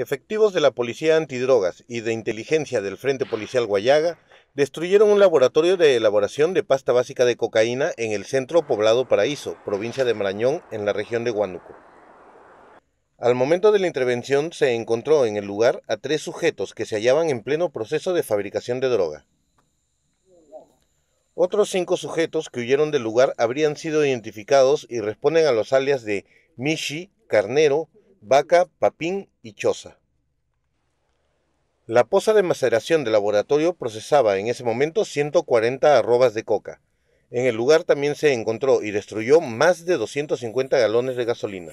Efectivos de la Policía Antidrogas y de Inteligencia del Frente Policial Guayaga destruyeron un laboratorio de elaboración de pasta básica de cocaína en el centro poblado Paraíso, provincia de Marañón, en la región de Huánuco. Al momento de la intervención se encontró en el lugar a tres sujetos que se hallaban en pleno proceso de fabricación de droga. Otros cinco sujetos que huyeron del lugar habrían sido identificados y responden a los alias de Michi Carnero, Vaca, Papín y Choza. La poza de maceración del laboratorio procesaba en ese momento 140 arrobas de coca. En el lugar también se encontró y destruyó más de 250 galones de gasolina.